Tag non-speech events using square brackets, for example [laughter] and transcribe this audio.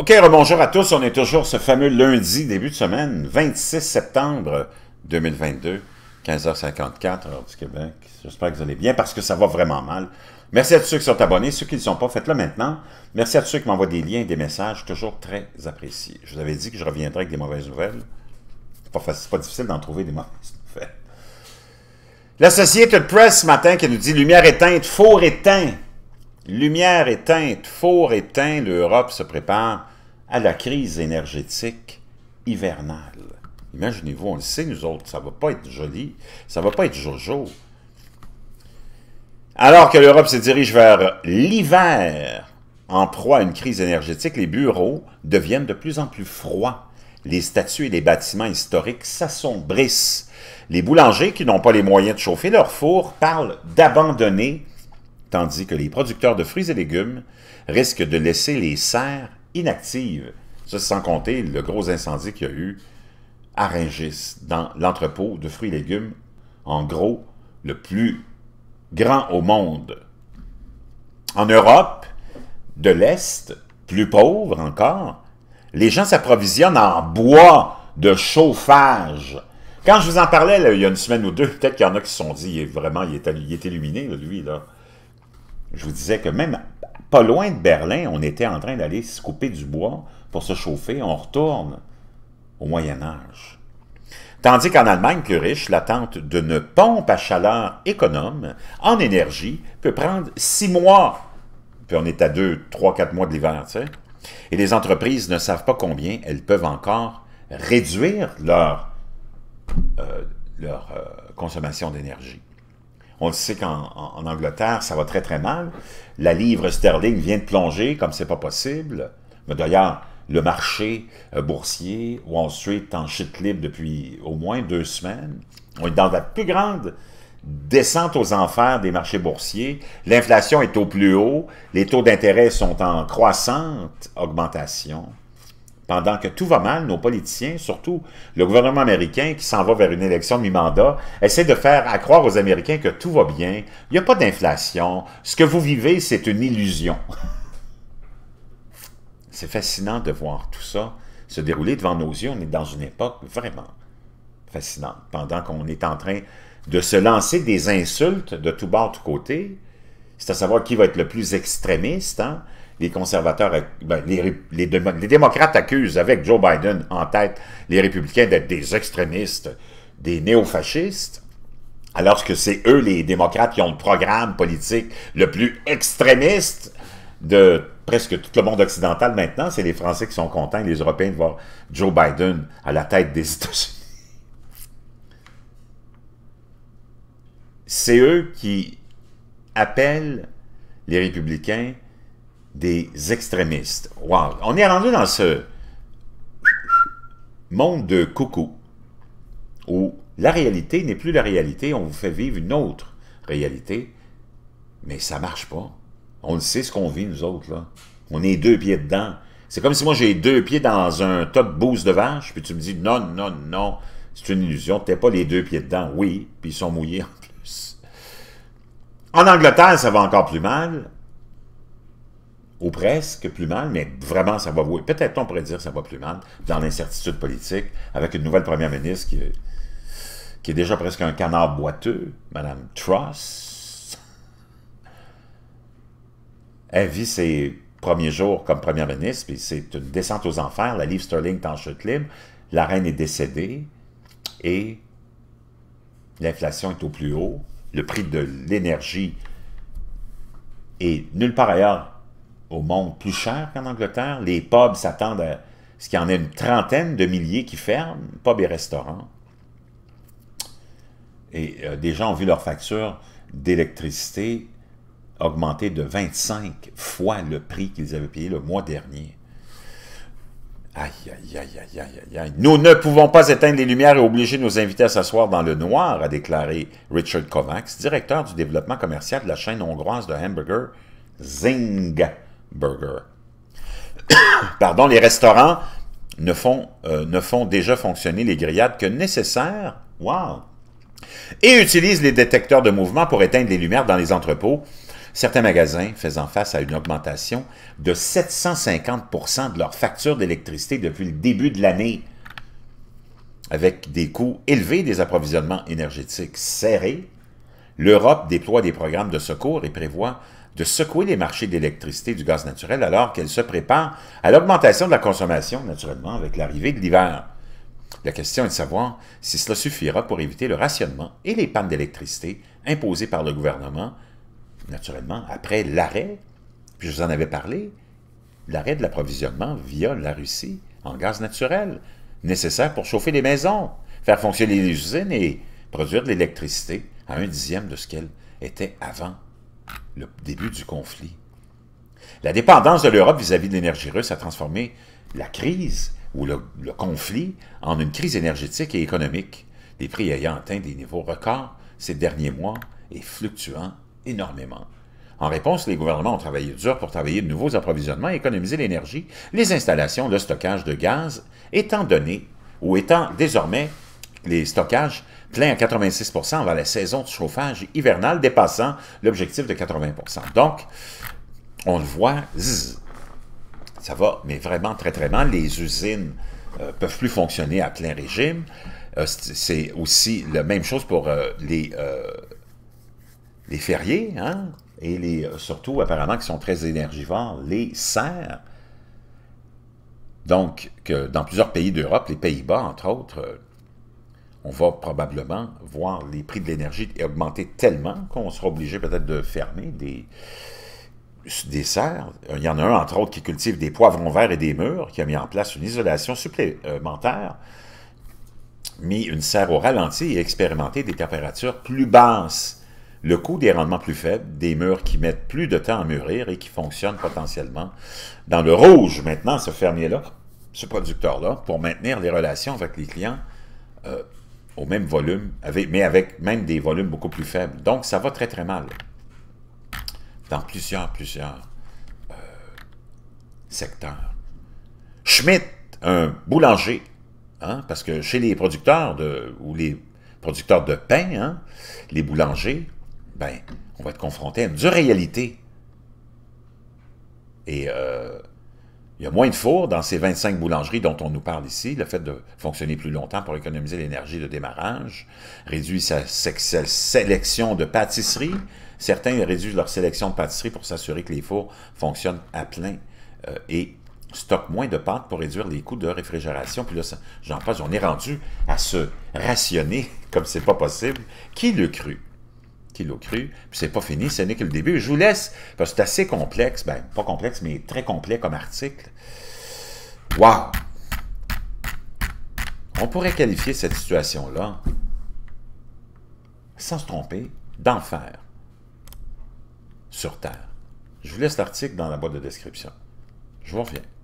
OK, bonjour à tous. On est toujours ce fameux lundi, début de semaine, 26 septembre 2022, 15h54, heure du Québec. J'espère que vous allez bien parce que ça va vraiment mal. Merci à tous ceux qui sont abonnés. Ceux qui ne le sont pas, faites-le maintenant. Merci à tous ceux qui m'envoient des liens, et des messages, toujours très appréciés. Je vous avais dit que je reviendrais avec des mauvaises nouvelles. C'est pas, pas difficile d'en trouver des mauvaises nouvelles. L'Associated Press ce matin qui nous dit « Lumière éteinte, four éteint ». Lumière éteinte, four éteint, l'Europe se prépare à la crise énergétique hivernale. Imaginez-vous, on le sait, nous autres, ça ne va pas être joli, ça ne va pas être jojo. Alors que l'Europe se dirige vers l'hiver, en proie à une crise énergétique, les bureaux deviennent de plus en plus froids. Les statues et les bâtiments historiques s'assombrissent. Les boulangers qui n'ont pas les moyens de chauffer leur four parlent d'abandonner tandis que les producteurs de fruits et légumes risquent de laisser les serres inactives. Ça, sans compter le gros incendie qu'il y a eu à Rungis, dans l'entrepôt de fruits et légumes, en gros, le plus grand au monde. En Europe, de l'Est, plus pauvre encore, les gens s'approvisionnent en bois de chauffage. Quand je vous en parlais il y a une semaine ou deux, peut-être qu'il y en a qui se sont dit, il est vraiment, illuminé, lui, là. Je vous disais que même pas loin de Berlin, on était en train d'aller se couper du bois pour se chauffer. On retourne au Moyen Âge. Tandis qu'en Allemagne plus riche, l'attente d'une pompe à chaleur économe en énergie peut prendre six mois. Puis on est à deux, trois, quatre mois de l'hiver, Et les entreprises ne savent pas combien elles peuvent encore réduire leur, euh, euh, consommation d'énergie. On le sait qu'en Angleterre, ça va très très mal. La livre sterling vient de plonger comme c'est pas possible. D'ailleurs, le marché euh, boursier, Wall Street en chute libre depuis au moins deux semaines. On est dans la plus grande descente aux enfers des marchés boursiers. L'inflation est au plus haut. Les taux d'intérêt sont en croissante augmentation pendant que tout va mal, nos politiciens, surtout le gouvernement américain qui s'en va vers une élection mi-mandat, essaie de faire accroire aux Américains que tout va bien, il n'y a pas d'inflation, ce que vous vivez, c'est une illusion. [laughs] c'est fascinant de voir tout ça se dérouler devant nos yeux. On est dans une époque vraiment fascinante. Pendant qu'on est en train de se lancer des insultes de tout bord, de tout côté, c'est à savoir qui va être le plus extrémiste, hein? les conservateurs, ben, les, les, démocrates accusent avec Joe Biden en tête les républicains d'être des extrémistes, des néofascistes, alors que c'est eux, les démocrates, qui ont le programme politique le plus extrémiste de presque tout le monde occidental maintenant. C'est les Français qui sont contents, les Européens, de voir Joe Biden à la tête des États-Unis. C'est eux qui appellent les républicains des extrémistes. Wow! On est rendu dans ce monde de coucou où la réalité n'est plus la réalité, on vous fait vivre une autre réalité, mais ça marche pas. On sait ce qu'on vit, nous autres, là. On est deux pieds dedans. C'est comme si moi j'ai deux pieds dans un tas de boost de vache, puis tu me dis non, non, non, c'est une illusion, t'es pas les deux pieds dedans. Oui, puis ils sont mouillés en plus. En Angleterre, ça va encore plus mal ou presque plus mal, mais vraiment ça va vouer. Peut-être on pourrait dire que ça va plus mal dans l'incertitude politique avec une nouvelle première ministre qui, est déjà presque un canard boiteux, Mme Truss. Elle vit ses premiers jours comme première ministre, puis c'est une descente aux enfers. La livre Sterling est en chute libre. La reine est décédée et l'inflation est au plus haut. Le prix de l'énergie est nulle part ailleurs au monde plus cher qu'en Angleterre. Les pubs s'attendent à ce qu'il y en ait une trentaine de milliers qui ferment, pubs et restaurants. Et euh, des gens ont vu leur facture d'électricité augmenter de 25 fois le prix qu'ils avaient payé le mois dernier. Aïe, aïe, aïe, aïe, aïe, aïe. Nous ne pouvons pas éteindre les lumières et obliger nos invités à s'asseoir dans le noir, a déclaré Richard Kovacs, directeur du développement commercial de la chaîne hongroise de hamburger Zing burger. [coughs] Pardon, les restaurants ne font, euh, ne font déjà fonctionner les grillades que nécessaire. Wow! Et utilisent les détecteurs de mouvement pour éteindre les lumières dans les entrepôts. Certains magasins faisant face à une augmentation de 750 de leur facture d'électricité depuis le début de l'année, avec des coûts élevés des approvisionnements énergétiques serrés, l'Europe déploie des programmes de secours et prévoit de secouer les marchés d'électricité et du gaz naturel alors qu'elle se prépare à l'augmentation de la consommation, naturellement, avec l'arrivée de l'hiver. La question est de savoir si cela suffira pour éviter le rationnement et les pannes d'électricité imposées par le gouvernement, naturellement, après l'arrêt, puis je vous en avais parlé, l'arrêt de l'approvisionnement via la Russie en gaz naturel, nécessaire pour chauffer les maisons, faire fonctionner les usines et produire de l'électricité à un dixième de ce qu'elle était avant le début du conflit. La dépendance de l'Europe vis-à-vis de l'énergie russe a transformé la crise ou le, conflit en une crise énergétique et économique, les prix ayant atteint des niveaux records ces derniers mois et fluctuant énormément. En réponse, les gouvernements ont travaillé dur pour travailler de nouveaux approvisionnements et économiser l'énergie, les installations, de stockage de gaz, étant donné ou étant désormais les stockages pleins à 86 avant la saison de chauffage hivernale dépassant l'objectif de 80 Donc, on le voit, ça va, mais vraiment très très mal. Les usines ne euh, peuvent plus fonctionner à plein régime. Euh, c'est aussi la même chose pour euh, les, les fériés, hein, et les, surtout apparemment qui sont très énergivores, les serres. Donc, que dans plusieurs pays d'Europe, les Pays-Bas entre autres, on va probablement voir les prix de l'énergie augmenter tellement qu'on sera obligé peut-être de fermer des, serres. Il y en a un, entre autres, qui cultive des poivrons verts et des murs, qui a mis en place une isolation supplémentaire, mis une serre au ralenti et expérimenté des températures plus basses. Le coût des rendements plus faibles, des murs qui mettent plus de temps à mûrir et qui fonctionnent potentiellement dans le rouge maintenant, ce fermier-là, ce producteur-là, pour maintenir les relations avec les clients euh, au même volume, avec, mais avec même des volumes beaucoup plus faibles. Donc, ça va très, très mal. Dans plusieurs, plusieurs euh, secteurs. schmitt un boulanger, hein, parce que chez les producteurs de, ou les producteurs de pain, hein, les boulangers, ben, on va être confronté à une dure réalité. Et euh, il y a moins de fours dans ces 25 boulangeries dont on nous parle ici. Le fait de fonctionner plus longtemps pour économiser l'énergie de démarrage réduit sa, sélection de pâtisseries. Certains réduisent leur sélection de pâtisserie pour s'assurer que les fours fonctionnent à plein euh, et stockent moins de pâtes pour réduire les coûts de réfrigération. Puis là, j'en passe, on est rendu à se rationner comme c'est pas possible. Qui le cru? qui cru. Puis c'est pas fini, ce n'est que le début. Je vous laisse, parce que c'est assez complexe. Ben, pas complexe, mais très complet comme article. Wow! On pourrait qualifier cette situation-là, sans se tromper, d'enfer sur Terre. Je vous laisse l'article dans la boîte de description. Je vous reviens.